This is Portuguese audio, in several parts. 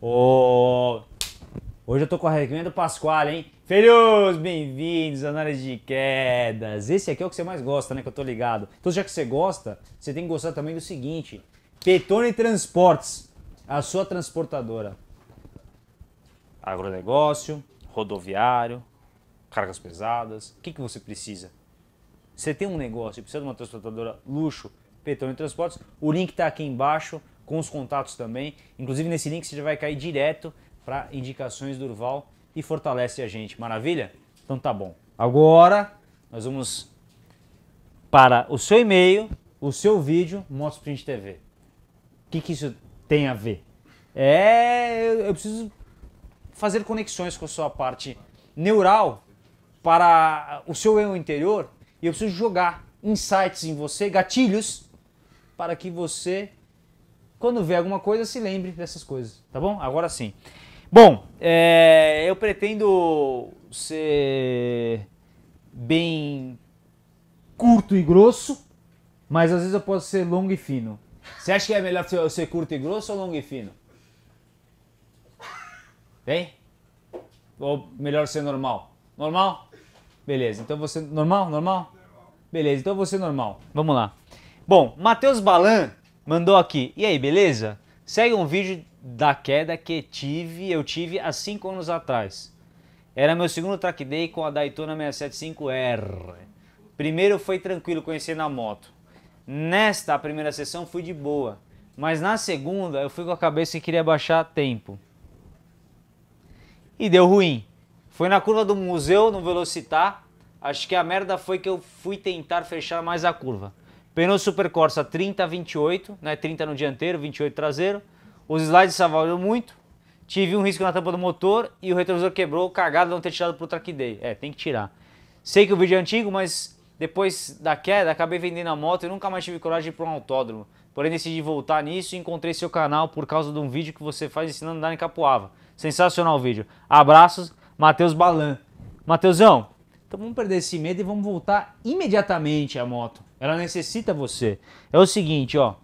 Oh, hoje eu tô com a recomenda do Pascoal, hein? Filhos, bem-vindos à análise de quedas. Esse aqui é o que você mais gosta, né? Que eu tô ligado. Então, já que você gosta, você tem que gostar também do seguinte: Petone Transportes, a sua transportadora. Agronegócio, rodoviário, cargas pesadas. O que, que você precisa? Você tem um negócio, precisa de uma transportadora luxo, Petone Transportes. O link está aqui embaixo com os contatos também. Inclusive nesse link você já vai cair direto para indicações do Urval e fortalece a gente. Maravilha? Então tá bom. Agora nós vamos para o seu e-mail, o seu vídeo, Motos gente TV. O que, que isso tem a ver? É, eu, eu preciso fazer conexões com a sua parte neural para o seu eu interior e eu preciso jogar insights em você, gatilhos, para que você quando vê alguma coisa, se lembre dessas coisas, tá bom? Agora sim. Bom, é, eu pretendo ser bem curto e grosso, mas às vezes eu posso ser longo e fino. Você acha que é melhor eu ser curto e grosso ou longo e fino? Bem? Ou melhor ser normal? Normal? Beleza, então você. Normal? Normal? Beleza, então você normal. Vamos lá. Bom, Matheus Balan mandou aqui. E aí, beleza? Segue um vídeo da queda que tive, eu tive há 5 anos atrás. Era meu segundo track day com a Daytona 675R. Primeiro foi tranquilo, conhecer na moto. Nesta primeira sessão fui de boa, mas na segunda eu fui com a cabeça e queria baixar tempo. E deu ruim. Foi na curva do museu, no Velocitar. Acho que a merda foi que eu fui tentar fechar mais a curva. Pneu Super Corsa 30 28, né? 30 no dianteiro, 28 traseiro. Os slides salvaram muito. Tive um risco na tampa do motor e o retrovisor quebrou, cagado não ter tirado pro track day. É, tem que tirar. Sei que o vídeo é antigo, mas depois da queda acabei vendendo a moto e nunca mais tive coragem de ir para um autódromo. Porém decidi voltar nisso e encontrei seu canal por causa de um vídeo que você faz ensinando a andar em Capoava. Sensacional o vídeo. Abraços, Matheus Balan. Matheusão, então vamos perder esse medo e vamos voltar imediatamente à moto. Ela necessita você. É o seguinte, ó.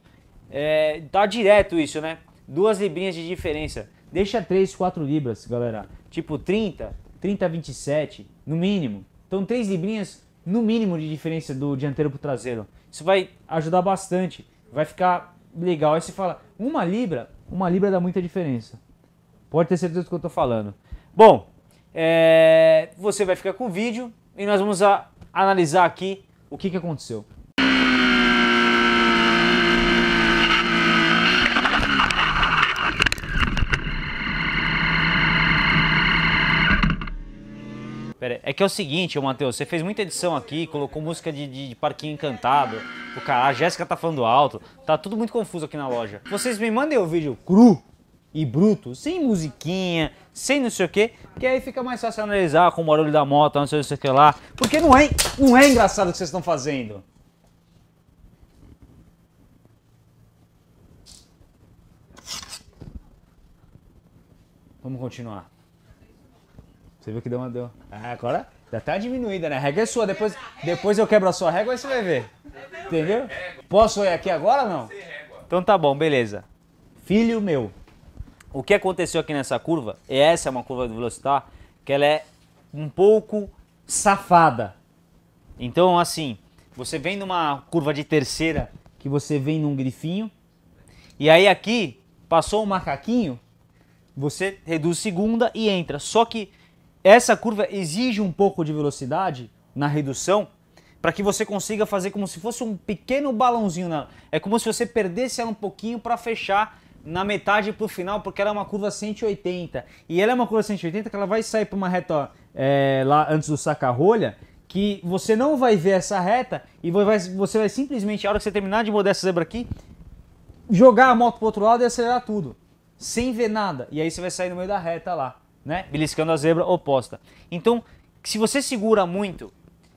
É, tá direto isso, né? Duas librinhas de diferença. Deixa 3, 4 libras, galera. Tipo 30, 30, 27, no mínimo. Então 3 librinhas, no mínimo, de diferença do dianteiro pro traseiro. Isso vai ajudar bastante. Vai ficar legal. Aí você fala, uma libra, uma libra dá muita diferença. Pode ter certeza do que eu tô falando. Bom, é, você vai ficar com o vídeo e nós vamos a, analisar aqui o que, que aconteceu. que é o seguinte, Matheus, você fez muita edição aqui, colocou música de, de, de Parquinho Encantado, o cara, a Jéssica tá falando alto, tá tudo muito confuso aqui na loja. Vocês me mandem o vídeo cru e bruto, sem musiquinha, sem não sei o que, que aí fica mais fácil analisar com o barulho da moto, não sei o que lá, porque não é, não é engraçado o que vocês estão fazendo. Vamos continuar. Você viu que deu uma. Deu. Ah, agora já tá diminuída, né? A régua é sua. Depois, depois eu quebro a sua régua e você vai ver. Entendeu? Posso ir aqui agora ou não? Então tá bom, beleza. Filho meu, o que aconteceu aqui nessa curva, e essa é uma curva de velocidade que ela é um pouco safada. Então, assim, você vem numa curva de terceira que você vem num grifinho, e aí aqui passou um macaquinho, você reduz segunda e entra. Só que essa curva exige um pouco de velocidade na redução para que você consiga fazer como se fosse um pequeno balãozinho. É como se você perdesse ela um pouquinho para fechar na metade para o final, porque ela é uma curva 180. E ela é uma curva 180 que ela vai sair para uma reta é, lá antes do saca-rolha, que você não vai ver essa reta e vai, você vai simplesmente, a hora que você terminar de mudar essa zebra aqui, jogar a moto para outro lado e acelerar tudo, sem ver nada. E aí você vai sair no meio da reta lá né? Beliscando a zebra oposta. Então, se você segura muito,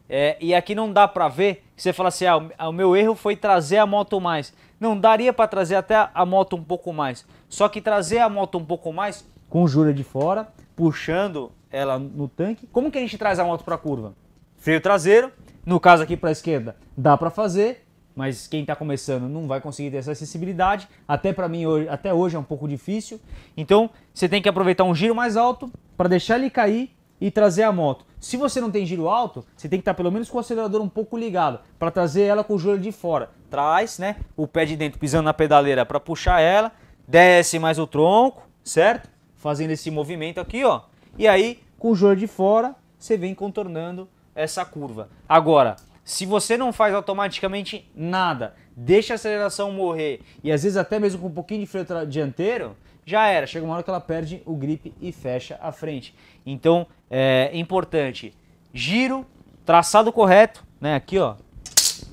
é, e aqui não dá para ver, você fala assim, ah, ah, o meu erro foi trazer a moto mais. Não, daria para trazer até a moto um pouco mais. Só que trazer a moto um pouco mais, com jura de fora, puxando ela no tanque. Como que a gente traz a moto para curva? Freio traseiro, no caso aqui para a esquerda, dá para fazer mas quem está começando não vai conseguir ter essa acessibilidade. Até para mim, hoje, até hoje é um pouco difícil. Então, você tem que aproveitar um giro mais alto para deixar ele cair e trazer a moto. Se você não tem giro alto, você tem que estar tá pelo menos com o acelerador um pouco ligado para trazer ela com o joelho de fora. Traz, né, o pé de dentro pisando na pedaleira para puxar ela, desce mais o tronco, certo? Fazendo esse movimento aqui, ó. E aí, com o joelho de fora, você vem contornando essa curva. Agora, se você não faz automaticamente nada, deixa a aceleração morrer e às vezes até mesmo com um pouquinho de freio dianteiro, já era. Chega uma hora que ela perde o grip e fecha a frente. Então é importante giro, traçado correto, né? Aqui ó,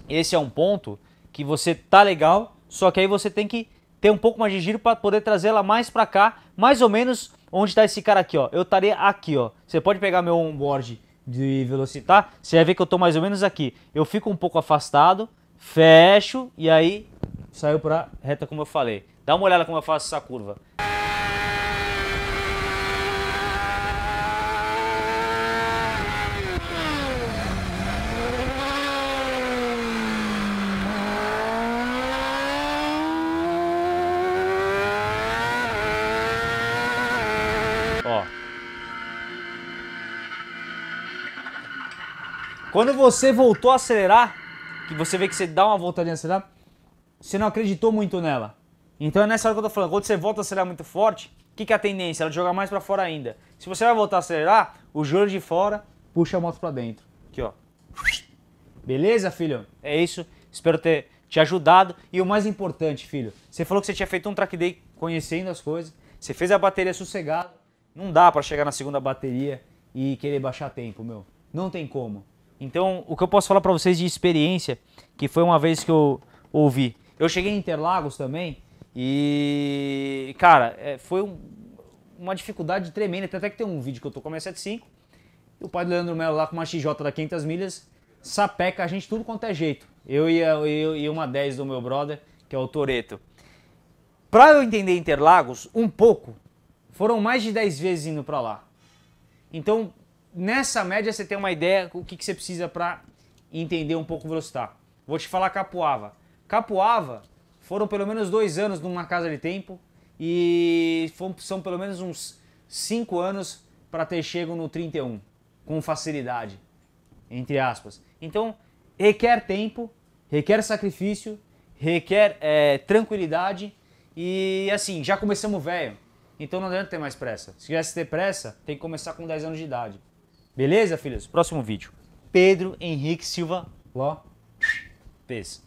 esse é um ponto que você tá legal, só que aí você tem que ter um pouco mais de giro para poder trazer ela mais para cá, mais ou menos onde está esse cara aqui, ó. Eu estaria aqui, ó. Você pode pegar meu onboard de velocitar. Tá? Você vai ver que eu tô mais ou menos aqui. Eu fico um pouco afastado, fecho e aí saiu para reta como eu falei. Dá uma olhada como eu faço essa curva. Quando você voltou a acelerar, que você vê que você dá uma voltadinha a acelerar, você não acreditou muito nela. Então é nessa hora que eu tô falando, quando você volta a acelerar muito forte, o que, que é a tendência? Ela joga mais para fora ainda. Se você vai voltar a acelerar, o joelho de fora puxa a moto para dentro. Aqui, ó. Beleza, filho? É isso. Espero ter te ajudado. E o mais importante, filho, você falou que você tinha feito um track day conhecendo as coisas. Você fez a bateria sossegada. Não dá para chegar na segunda bateria e querer baixar tempo, meu. Não tem como. Então, o que eu posso falar para vocês de experiência, que foi uma vez que eu ouvi. Eu cheguei em Interlagos também e, cara, é, foi um, uma dificuldade tremenda. Até que tem um vídeo que eu tô com a minha 75 e o pai do Leandro Melo lá com uma XJ da 500 milhas, sapeca a gente tudo quanto é jeito. Eu e, eu, e uma 10 do meu brother, que é o Toreto. Pra eu entender Interlagos, um pouco, foram mais de 10 vezes indo para lá. Então, nessa média você tem uma ideia o que, que você precisa para entender um pouco o Vou te falar Capuava. Capuava foram pelo menos dois anos numa casa de tempo e são pelo menos uns cinco anos para ter chego no 31 com facilidade, entre aspas. Então requer tempo, requer sacrifício, requer é, tranquilidade e assim já começamos velho. Então não adianta ter mais pressa. Se quisesse ter pressa, tem que começar com 10 anos de idade. Beleza, filhos? Próximo vídeo. Pedro Henrique Silva Ló. Pes.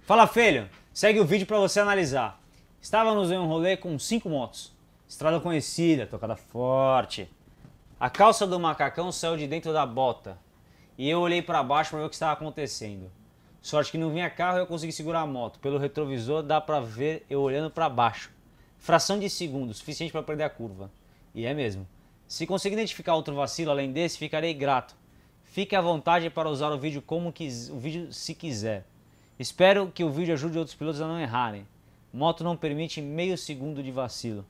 Fala, filho. Segue o vídeo para você analisar. Estávamos em um rolê com cinco motos. Estrada conhecida, tocada forte. A calça do macacão saiu de dentro da bota. E eu olhei para baixo para ver o que estava acontecendo. Sorte que não vinha carro e eu consegui segurar a moto. Pelo retrovisor dá para ver eu olhando para baixo. Fração de segundo, suficiente para perder a curva. E é mesmo. Se conseguir identificar outro vacilo além desse, ficarei grato. Fique à vontade para usar o vídeo como quis, o vídeo se quiser. Espero que o vídeo ajude outros pilotos a não errarem. Moto não permite meio segundo de vacilo.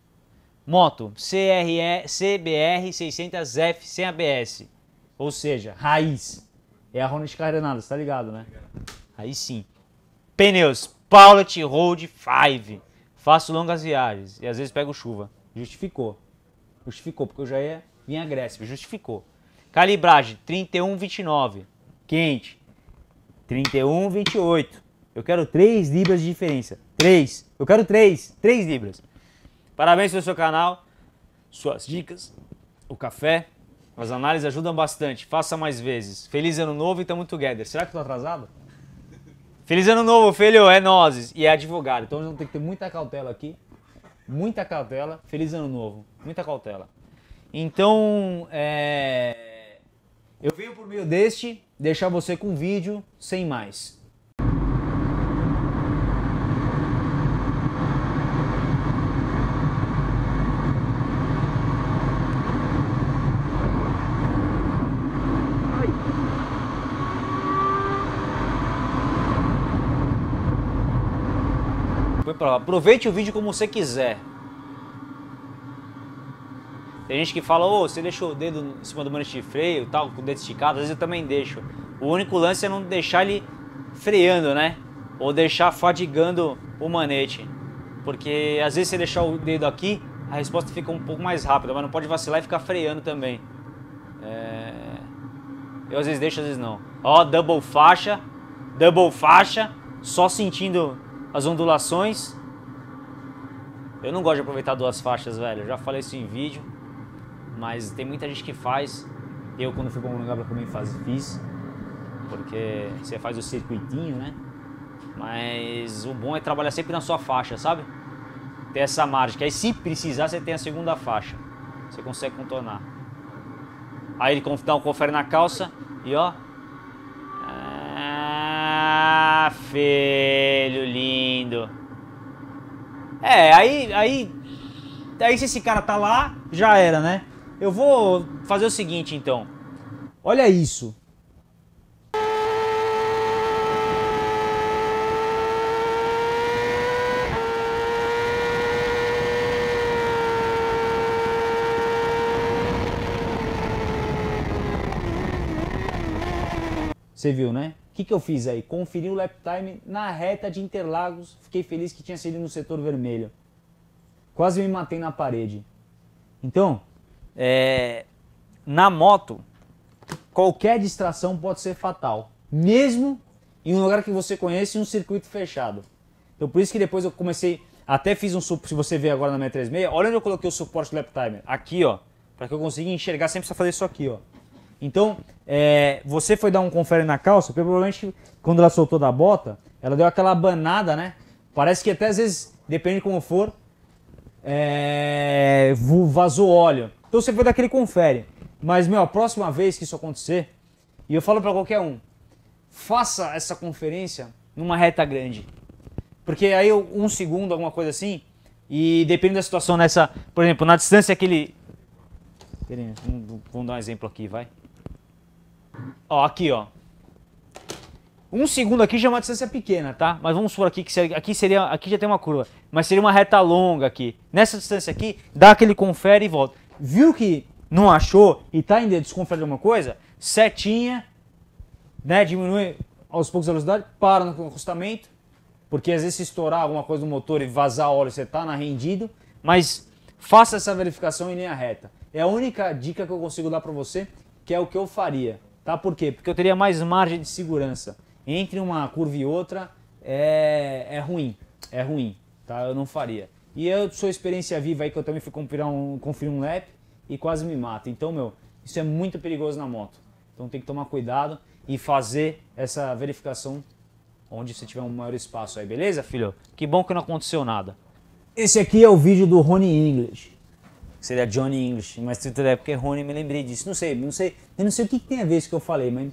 Moto CRE, CBR 600F sem ABS. Ou seja, raiz. É a Honda descarregada, tá ligado, né? Aí sim. Pneus Paulet Road 5. Faço longas viagens e às vezes pego chuva. Justificou. Justificou, porque eu já ia vir agressivo. Justificou. Calibragem 31,29. Quente. 31,28. Eu quero 3 libras de diferença. 3. Eu quero 3. 3 libras. Parabéns pelo seu canal. Suas dicas. O café. As análises ajudam bastante. Faça mais vezes. Feliz ano novo e tamo together. Será que eu tô atrasado? Feliz ano novo, filho. É nozes. E é advogado. Então nós vamos ter que ter muita cautela aqui. Muita cautela. Feliz ano novo. Muita cautela. Então, é... eu venho por meio deste deixar você com vídeo sem mais. foi pra lá. Aproveite o vídeo como você quiser. Tem gente que fala, ô, oh, você deixou o dedo em cima do manete de freio tal, com o dedo esticado, às vezes eu também deixo. O único lance é não deixar ele freando, né? Ou deixar fadigando o manete. Porque às vezes você deixar o dedo aqui, a resposta fica um pouco mais rápida, mas não pode vacilar e ficar freando também. É... Eu às vezes deixo, às vezes não. Ó, double faixa, double faixa, só sentindo as ondulações. Eu não gosto de aproveitar duas faixas, velho. Eu já falei isso em vídeo, mas tem muita gente que faz. Eu, quando fui o Gabriel, também faz, fiz, porque você faz o circuitinho, né? Mas o bom é trabalhar sempre na sua faixa, sabe? Ter essa margem, que aí se precisar você tem a segunda faixa. Você consegue contornar. Aí ele dá um confere na calça e ó, filho lindo. É, aí, aí, aí se esse cara tá lá, já era, né? Eu vou fazer o seguinte então. Olha isso. Você viu, né? O que, que eu fiz aí? Conferi o lap time na reta de Interlagos. Fiquei feliz que tinha sido no setor vermelho. Quase me matei na parede. Então, é, na moto, qualquer distração pode ser fatal. Mesmo em um lugar que você conhece em um circuito fechado. Então por isso que depois eu comecei, até fiz um se você ver agora na minha 36, olha onde eu coloquei o suporte lap timer, aqui ó, para que eu consiga enxergar, sempre precisa fazer isso aqui ó. Então, é, você foi dar um confere na calça, porque provavelmente quando ela soltou da bota, ela deu aquela banada, né? Parece que até às vezes, depende de como for, é, vazou óleo. Então você foi daquele confere. Mas, meu, a próxima vez que isso acontecer, e eu falo para qualquer um, faça essa conferência numa reta grande. Porque aí um segundo, alguma coisa assim, e depende da situação nessa, por exemplo, na distância que ele. Vamos dar um exemplo aqui, vai. Ó, aqui, ó. Um segundo aqui já é uma distância pequena, tá? Mas vamos supor aqui que seria, aqui seria, aqui já tem uma curva, mas seria uma reta longa aqui. Nessa distância aqui, dá aquele confere e volta. Viu que não achou e tá ainda desconfere alguma coisa? Setinha, né? Diminui aos poucos a velocidade, para no acostamento, porque às vezes se estourar alguma coisa no motor e vazar óleo, você tá na rendido, mas faça essa verificação em linha reta. É a única dica que eu consigo dar para você, que é o que eu faria. Tá? Por quê? Porque eu teria mais margem de segurança. Entre uma curva e outra é, é ruim. É ruim. Tá? Eu não faria. E eu sou experiência viva aí que eu também fui conferir um, conferir um lap e quase me mata. Então, meu, isso é muito perigoso na moto. Então tem que tomar cuidado e fazer essa verificação onde você tiver um maior espaço aí, beleza, filho? Que bom que não aconteceu nada. Esse aqui é o vídeo do Rony English que seria Johnny English, mas Twitter é porque Rony, me lembrei disso. Não sei, não sei, eu não sei o que, que tem a ver isso que eu falei, mas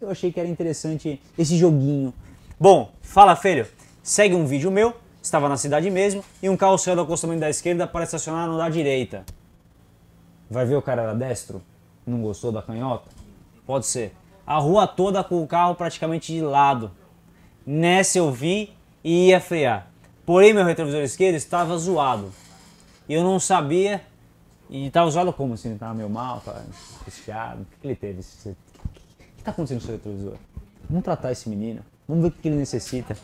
eu achei que era interessante esse joguinho. Bom, fala filho, segue um vídeo meu, estava na cidade mesmo, e um carro saiu do acostamento da esquerda para estacionar no da direita. Vai ver o cara era destro? Não gostou da canhota? Pode ser. A rua toda com o carro praticamente de lado. Nessa eu vi e ia frear. Porém, meu retrovisor esquerdo estava zoado. Eu não sabia e tava tá usado como assim? tava tá, meio mal, tava angustiado. O que, que ele teve? O que tá acontecendo no seu retrovisor? Vamos tratar esse menino. Vamos ver o que ele necessita.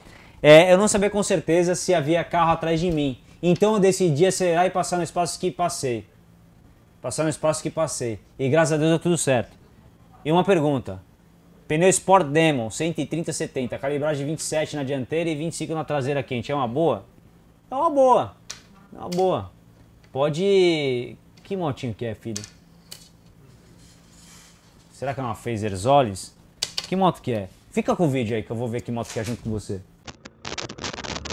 É, eu não sabia com certeza se havia carro atrás de mim. Então eu decidi acelerar e passar no espaço que passei. Passar no espaço que passei. E graças a Deus deu tudo certo. E uma pergunta. Pneu Sport Demon, 130-70, calibragem 27 na dianteira e 25 na traseira quente. É uma boa? É uma boa. É uma boa. Pode que motinho que é, filho? Será que é uma Phaser Zolis? Que moto que é? Fica com o vídeo aí que eu vou ver que moto que é junto com você.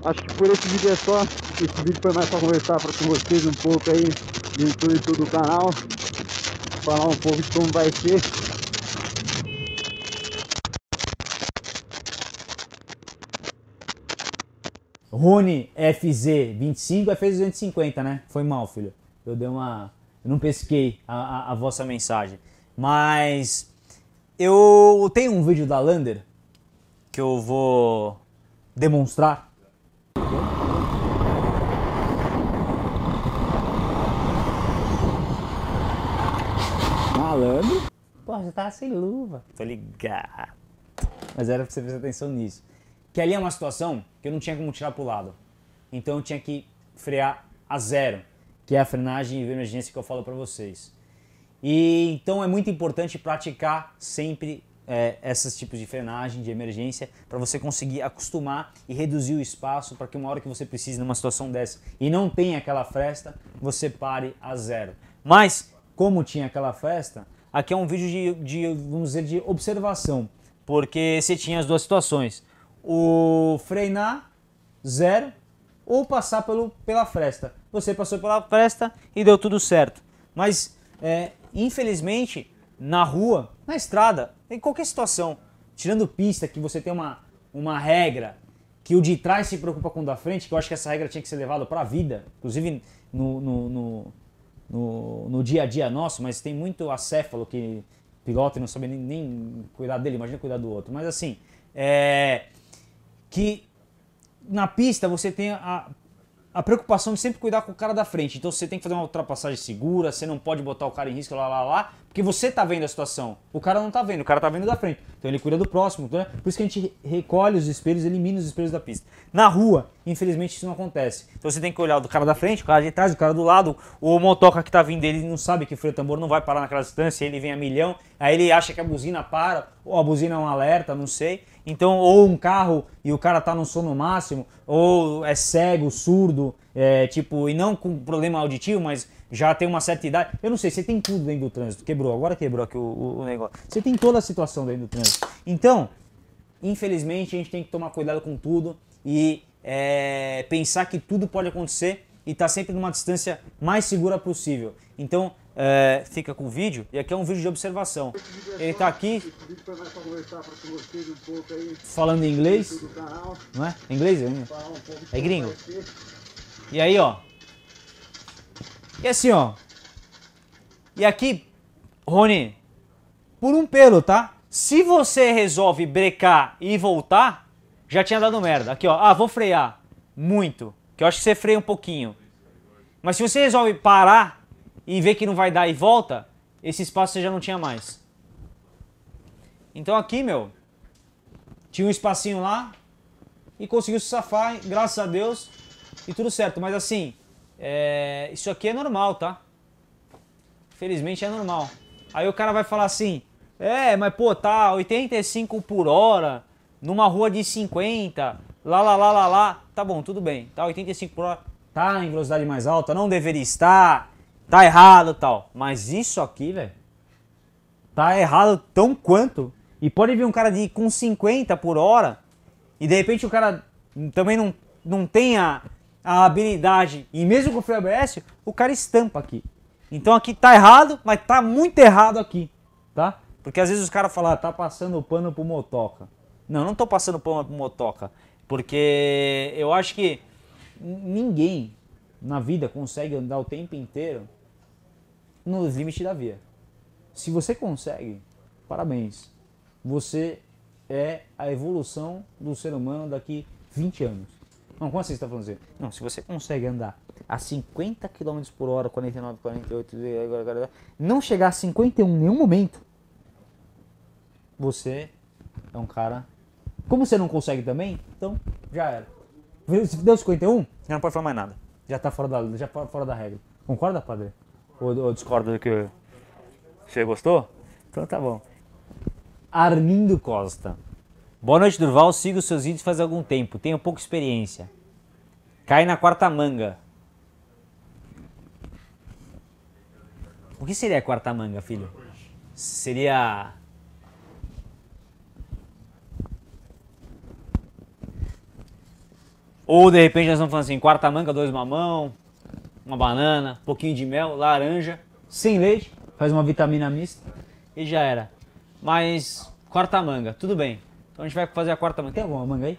Acho que por esse vídeo é só. Esse vídeo foi mais para conversar com vocês um pouco aí do intuito do canal. Falar um pouco de como vai ser. Rune FZ25 é FZ250, né? Foi mal, filho. Eu dei uma eu não pesquei a, a, a vossa mensagem. Mas eu tenho um vídeo da Lander que eu vou demonstrar. Malandro? Pô, você tava sem luva. Tô ligado. Mas era pra você prestar atenção nisso. Que ali é uma situação que eu não tinha como tirar pro lado. Então eu tinha que frear a zero que é a frenagem de emergência que eu falo para vocês. E então é muito importante praticar sempre é, esses tipos de frenagem de emergência para você conseguir acostumar e reduzir o espaço para que uma hora que você precise numa situação dessa e não tem aquela festa você pare a zero. Mas como tinha aquela festa, aqui é um vídeo de, de vamos dizer de observação, porque você tinha as duas situações, o freinar zero ou passar pelo, pela fresta. Você passou pela fresta e deu tudo certo. Mas, é, infelizmente, na rua, na estrada, em qualquer situação, tirando pista, que você tem uma, uma regra que o de trás se preocupa com o da frente, que eu acho que essa regra tinha que ser levada para a vida, inclusive no, no, no, no, no dia a dia nosso, mas tem muito acéfalo que pilota e não sabe nem, nem, cuidar dele, imagina cuidar do outro. Mas assim, é, que na pista você tem a, a preocupação de sempre cuidar com o cara da frente. Então você tem que fazer uma ultrapassagem segura, você não pode botar o cara em risco, lá, lá, lá. Porque você tá vendo a situação, o cara não tá vendo, o cara tá vendo da frente. Então ele cuida do próximo. Então, né? Por isso que a gente recolhe os espelhos, elimina os espelhos da pista. Na rua, infelizmente, isso não acontece. Então você tem que olhar o cara da frente, o cara de trás, o cara do lado, o motoca que tá vindo dele não sabe que o freio tambor não vai parar naquela distância, ele vem a milhão, aí ele acha que a buzina para, ou a buzina é um alerta, não sei. Então, ou um carro e o cara tá no sono máximo, ou é cego, surdo, é, tipo, e não com problema auditivo, mas já tem uma certa idade. Eu não sei, você tem tudo dentro do trânsito. Quebrou, agora quebrou aqui o, o negócio. Você tem toda a situação dentro do trânsito. Então, infelizmente, a gente tem que tomar cuidado com tudo e é, pensar que tudo pode acontecer e estar tá sempre numa distância mais segura possível. Então, é, fica com o vídeo, e aqui é um vídeo de observação. Ele está aqui falando em inglês, não é? Inglês? é, né? é gringo. E aí, ó, e assim, ó. E aqui, Rony, por um pelo, tá? Se você resolve brecar e voltar, já tinha dado merda. Aqui, ó. Ah, vou frear. Muito. Que eu acho que você freia um pouquinho. Mas se você resolve parar e ver que não vai dar e volta, esse espaço você já não tinha mais. Então aqui, meu, tinha um espacinho lá e conseguiu se safar, graças a Deus, e tudo certo. Mas assim, é, isso aqui é normal, tá? Felizmente é normal. Aí o cara vai falar assim: é, mas pô, tá 85 por hora, numa rua de 50, lá, lá, lá, lá, lá. Tá bom, tudo bem, tá 85 por hora, tá em velocidade mais alta, não deveria estar, tá errado tal. Mas isso aqui, velho, tá errado tão quanto. E pode vir um cara de, com 50 por hora, e de repente o cara também não, não tem a, a habilidade. E mesmo com o ABS o cara estampa aqui. Então aqui tá errado, mas tá muito errado aqui, tá? Porque às vezes os caras falam, ah, tá passando pano pro motoca. Não, não tô passando pano pro motoca, porque eu acho que ninguém na vida consegue andar o tempo inteiro nos limites da via. Se você consegue, parabéns. Você é a evolução do ser humano daqui 20 anos. Não, como assim você tá falando assim? Não, se você consegue andar a 50 km por hora, 49, 48, não chegar a 51 em nenhum momento, você é um cara. Como você não consegue também, então já era. Se deu 51, já não pode falar mais nada. Já tá fora da, já fora da regra. Concorda, padre? Ou, ou discorda do que. Você gostou? Então tá bom. Armindo Costa. Boa noite, Durval. Sigo seus vídeos faz algum tempo. Tenho pouca experiência. Cai na quarta manga. O que seria a quarta manga, filho? Seria. Ou de repente nós vamos falando assim: quarta manga, dois mamão, uma banana, um pouquinho de mel, laranja, sem leite, faz uma vitamina mista e já era. Mas quarta manga, tudo bem. Então a gente vai fazer a quarta manga. Tem alguma manga aí?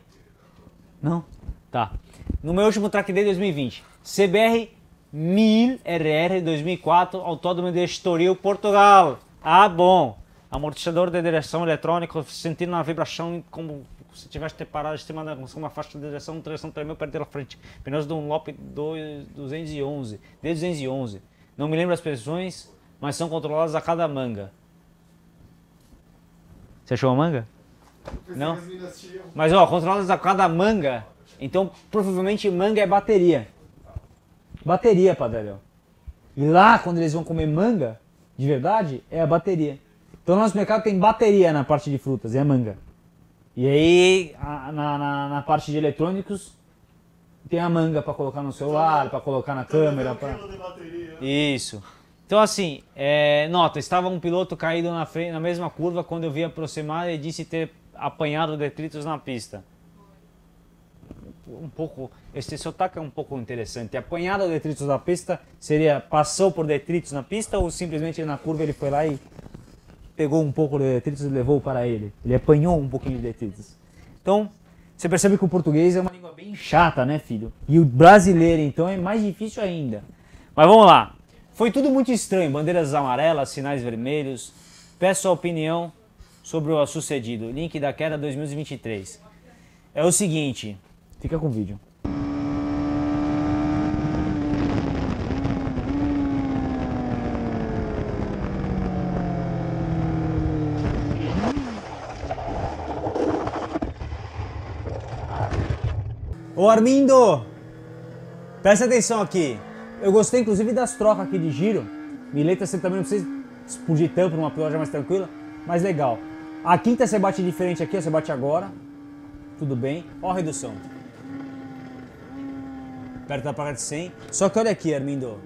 Não? Tá. No meu último track day 2020, CBR 1000 RR 2004, Autódromo de Estoril, Portugal. Ah, bom. Amortecedor de direção eletrônica, sentindo a vibração como se tivesse parado estimada com uma faixa de direção, direção tremeu, perdeu a frente. Pneus Dunlop 211, D211. Não me lembro as pressões, mas são controladas a cada manga. Você achou a manga? Não? Mas ó, controladas a cada manga, então provavelmente manga é bateria. Bateria, padrão. E lá, quando eles vão comer manga, de verdade, é a bateria. Então no nosso mercado tem bateria na parte de frutas, é a manga. E aí, a, na, na, na, parte de eletrônicos, tem a manga para colocar no celular, para colocar na então, câmera. Pra... Isso. Então, assim, é, nota, estava um piloto caído na, frente, na mesma curva quando eu vi aproximar e disse ter apanhado detritos na pista. Um pouco, esse sotaque é um pouco interessante. Apanhado detritos na pista seria passou por detritos na pista ou simplesmente na curva ele foi lá e pegou um pouco de detritos e levou para ele? Ele apanhou um pouquinho de detritos. Então, você percebe que o português é uma língua bem chata, né, filho? E o brasileiro, então, é mais difícil ainda. Mas vamos lá. Foi tudo muito estranho. Bandeiras amarelas, sinais vermelhos. Peço a opinião sobre o sucedido. Link da queda 2023. É o seguinte. Fica com o vídeo. Ô Armindo, presta atenção aqui. Eu gostei inclusive das trocas aqui de giro. Mileta, você também não precisa explodir tanto numa loja é mais tranquila, mas legal. A quinta você bate diferente aqui, você bate agora. Tudo bem. Olha a redução. Perto da placa de 100. Só que olha aqui, Armindo.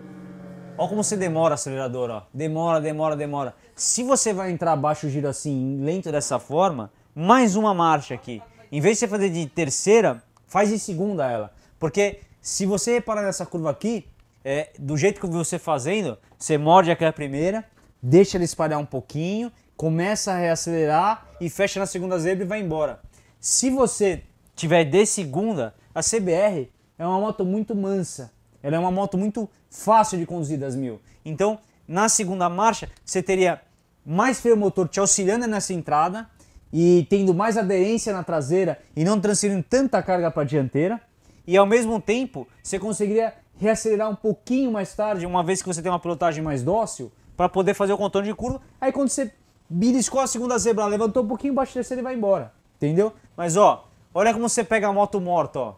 olha como você demora acelerador, ó. Demora, demora, demora. Se você vai entrar baixo giro assim, lento dessa forma, mais uma marcha aqui. Em vez de você fazer de terceira, faz de segunda ela. Porque se você reparar nessa curva aqui, é, do jeito que eu vi você fazendo, você morde aquela primeira, deixa ele espalhar um pouquinho começa a reacelerar e fecha na segunda zebra e vai embora. Se você tiver de segunda, a CBR é uma moto muito mansa. Ela é uma moto muito fácil de conduzir das mil. Então, na segunda marcha, você teria mais freio motor te auxiliando nessa entrada e tendo mais aderência na traseira e não transferindo tanta carga para a dianteira. E ao mesmo tempo, você conseguiria reacelerar um pouquinho mais tarde, uma vez que você tem uma pilotagem mais dócil, para poder fazer o contorno de curva. Aí quando você Beliscou a segunda zebra, levantou um pouquinho, bate terceiro e vai embora. Entendeu? Mas ó, olha como você pega a moto morta, ó.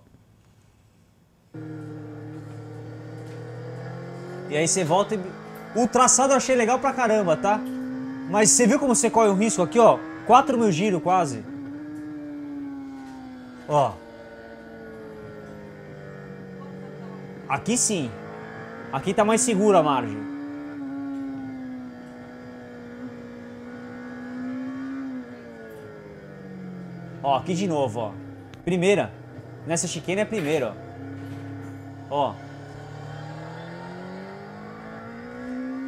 E aí você volta e... O traçado eu achei legal pra caramba, tá? Mas você viu como você corre um risco aqui, ó? 4 mil giro quase. Ó. Aqui sim. Aqui tá mais segura a margem. Ó, aqui de novo, ó. Primeira. Nessa chicane é primeira, ó. Ó.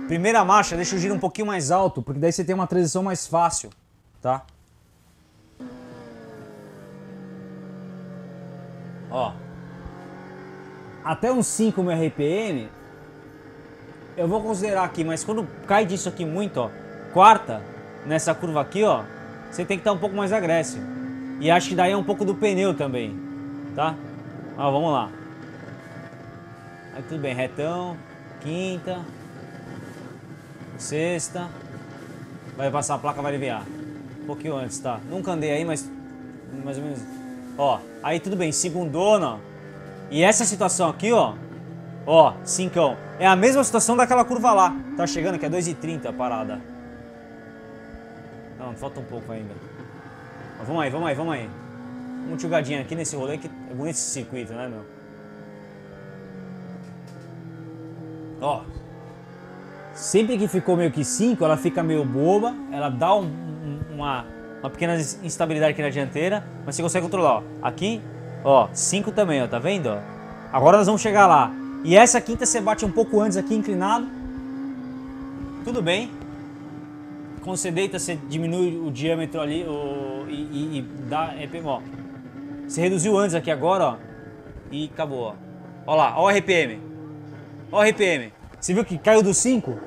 Primeira marcha, deixa o giro um pouquinho mais alto, porque daí você tem uma transição mais fácil, tá? Ó. Até uns 5 mil RPM, eu vou considerar aqui, mas quando cai disso aqui muito, ó, quarta, nessa curva aqui, ó, você tem que estar tá um pouco mais agressivo. E acho que daí é um pouco do pneu também, tá? Ó, vamos lá. Aí tudo bem, retão, quinta, sexta. Vai passar a placa, vai aliviar. Um pouquinho antes, tá? Nunca andei aí, mas mais ou menos. Ó, aí tudo bem, segundona. E essa situação aqui, ó. Ó, cincão. É a mesma situação daquela curva lá. Tá chegando, que é 2,30 a parada. Não, falta um pouco ainda. Vamos aí, vamos aí, vamos aí. Vamos jogadinha aqui nesse rolê que é bonito esse circuito, né, meu? Ó. Sempre que ficou meio que 5, ela fica meio boba, ela dá um, uma, uma pequena instabilidade aqui na dianteira, mas você consegue controlar, ó. Aqui, ó, 5 também, ó, tá vendo? Ó? Agora nós vamos chegar lá. E essa quinta você bate um pouco antes aqui, inclinado. Tudo bem. Quando você deita, você diminui o diâmetro ali, o e, e, e dá. rpm é, ó, Você reduziu antes aqui agora, ó. E acabou, ó. Ó lá, ó o RPM. Ó o RPM. Você viu que caiu do 5?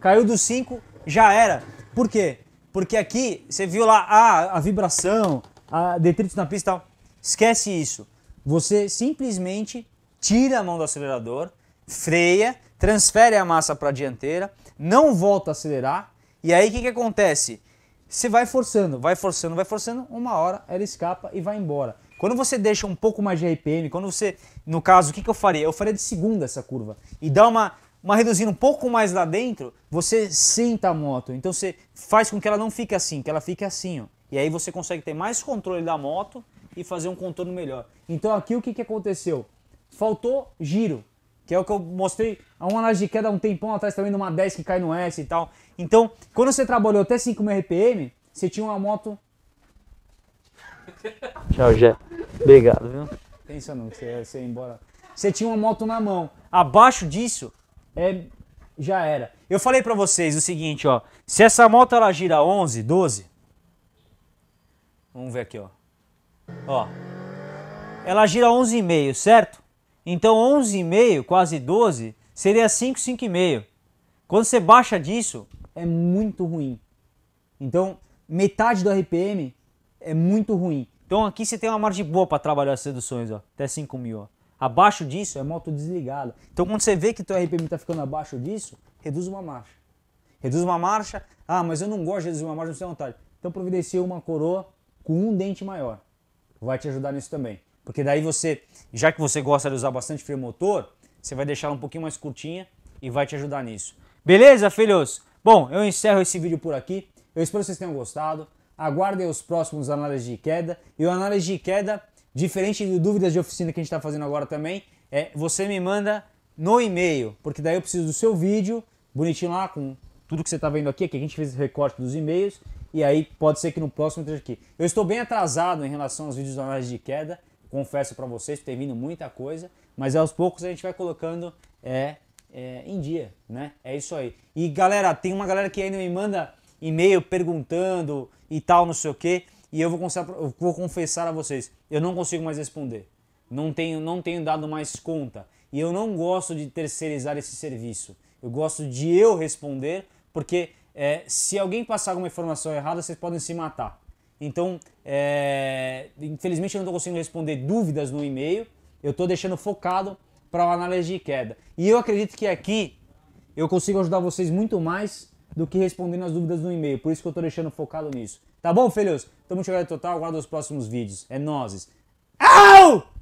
Caiu do 5, já era. Por quê? Porque aqui você viu lá a a vibração, a detritos na pista e tal. Esquece isso. Você simplesmente tira a mão do acelerador, freia, transfere a massa para a dianteira, não volta a acelerar. E aí o que, que acontece? Você vai forçando, vai forçando, vai forçando, uma hora ela escapa e vai embora. Quando você deixa um pouco mais de RPM, quando você, no caso, o que, que eu faria? Eu faria de segunda essa curva e dá uma, uma reduzida um pouco mais lá dentro, você senta a moto. Então você faz com que ela não fique assim, que ela fique assim, ó. E aí você consegue ter mais controle da moto e fazer um contorno melhor. Então aqui o que, que aconteceu? Faltou giro, que é o que eu mostrei a uma análise de queda um tempão atrás também, numa 10 que cai no S e tal. Então, quando você trabalhou até 5 mil RPM, você tinha uma moto. Tchau, Jé. Obrigado, viu? Pensa não, você, você ia embora. Você tinha uma moto na mão. Abaixo disso, é, já era. Eu falei para vocês o seguinte, ó. Se essa moto ela gira 11, 12. Vamos ver aqui, ó. Ó. Ela gira 11,5, certo? Então 11,5, quase 12, seria 5, 5,5. Quando você baixa disso, é muito ruim. Então, metade do RPM é muito ruim. Então aqui você tem uma margem boa para trabalhar as seduções, ó, até 5 mil. Ó. Abaixo disso é moto desligada. Então quando você vê que o RPM está ficando abaixo disso, reduz uma marcha. Reduz uma marcha. Ah, mas eu não gosto de reduzir uma marcha, não sei vontade. Então providencia uma coroa com um dente maior. Vai te ajudar nisso também. Porque daí você, já que você gosta de usar bastante freio motor, você vai deixar ela um pouquinho mais curtinha e vai te ajudar nisso. Beleza, filhos? Bom, eu encerro esse vídeo por aqui. Eu espero que vocês tenham gostado. Aguardem os próximos análises de queda. E o análise de queda, diferente do dúvidas de oficina que a gente está fazendo agora também, é você me manda no e-mail, porque daí eu preciso do seu vídeo, bonitinho lá, com tudo que você está vendo aqui, que a gente fez recorte dos e-mails, e aí pode ser que no próximo esteja aqui. Eu estou bem atrasado em relação aos vídeos de análise de queda, confesso para vocês, tem vindo muita coisa, mas aos poucos a gente vai colocando é, é, em dia, né? É isso aí. E galera, tem uma galera que ainda me manda e-mail perguntando e tal, não sei o quê, e eu vou, vou confessar a vocês, eu não consigo mais responder. Não tenho, não tenho dado mais conta. E eu não gosto de terceirizar esse serviço. Eu gosto de eu responder, porque é, se alguém passar alguma informação errada, vocês podem se matar. Então, é, infelizmente eu não estou conseguindo responder dúvidas no e-mail. Eu estou deixando focado para a análise de queda. E eu acredito que aqui eu consigo ajudar vocês muito mais do que respondendo as dúvidas no e-mail. Por isso que eu estou deixando focado nisso. Tá bom, filhos? Tamo chegando total. Aguardo os próximos vídeos. É nozes. Au!